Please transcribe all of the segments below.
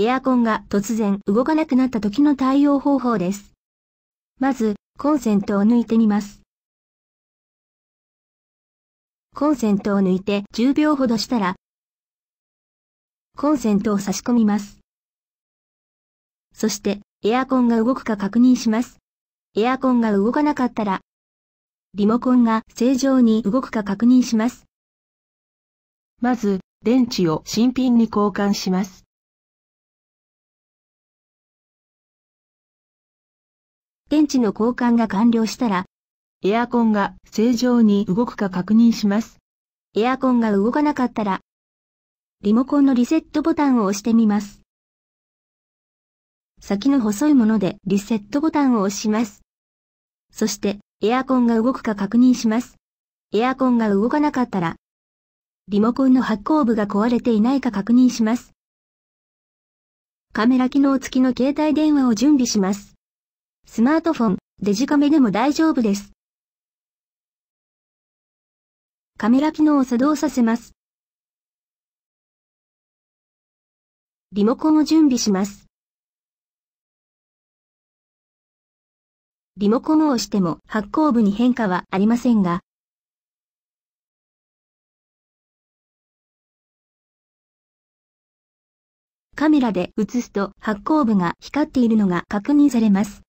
エアコンが突然動かなくなった時の対応方法です。まず、コンセントを抜いてみます。コンセントを抜いて10秒ほどしたら、コンセントを差し込みます。そして、エアコンが動くか確認します。エアコンが動かなかったら、リモコンが正常に動くか確認します。まず、電池を新品に交換します。電池の交換が完了したら、エアコンが正常に動くか確認します。エアコンが動かなかったら、リモコンのリセットボタンを押してみます。先の細いものでリセットボタンを押します。そして、エアコンが動くか確認します。エアコンが動かなかったら、リモコンの発光部が壊れていないか確認します。カメラ機能付きの携帯電話を準備します。スマートフォン、デジカメでも大丈夫です。カメラ機能を作動させます。リモコンを準備します。リモコンを押しても発行部に変化はありませんが、カメラで映すと発光部が光っているのが確認されます。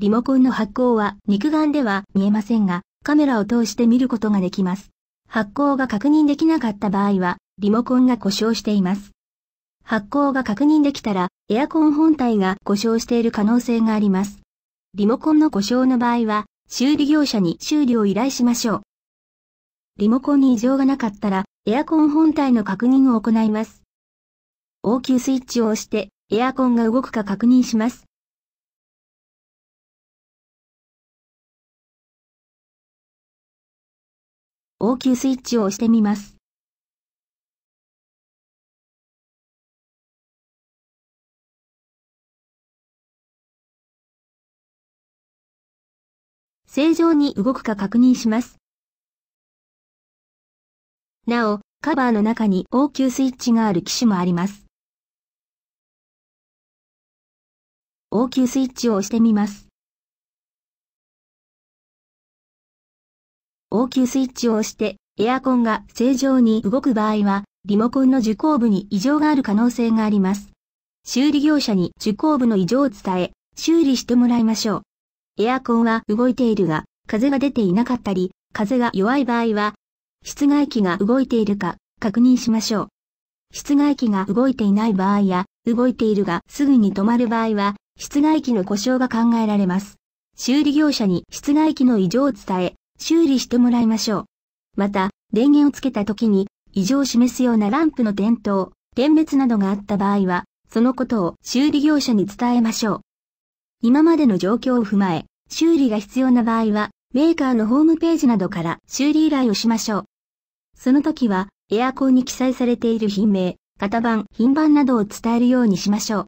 リモコンの発光は肉眼では見えませんが、カメラを通して見ることができます。発光が確認できなかった場合は、リモコンが故障しています。発光が確認できたら、エアコン本体が故障している可能性があります。リモコンの故障の場合は、修理業者に修理を依頼しましょう。リモコンに異常がなかったら、エアコン本体の確認を行います。応急スイッチを押して、エアコンが動くか確認します。応急スイッチを押してみます。正常に動くか確認します。なお、カバーの中に応急スイッチがある機種もあります。応急スイッチを押してみます。応急スイッチを押してエアコンが正常に動く場合は、リモコンの受光部に異常がある可能性があります。修理業者に受光部の異常を伝え、修理してもらいましょう。エアコンは動いているが、風が出ていなかったり、風が弱い場合は、室外機が動いているか確認しましょう。室外機が動いていない場合や、動いているがすぐに止まる場合は、室外機の故障が考えられます。修理業者に室外機の異常を伝え、修理してもらいましょう。また、電源をつけた時に異常を示すようなランプの点灯、点滅などがあった場合は、そのことを修理業者に伝えましょう。今までの状況を踏まえ、修理が必要な場合は、メーカーのホームページなどから修理依頼をしましょう。その時は、エアコンに記載されている品名、型番、品番などを伝えるようにしましょう。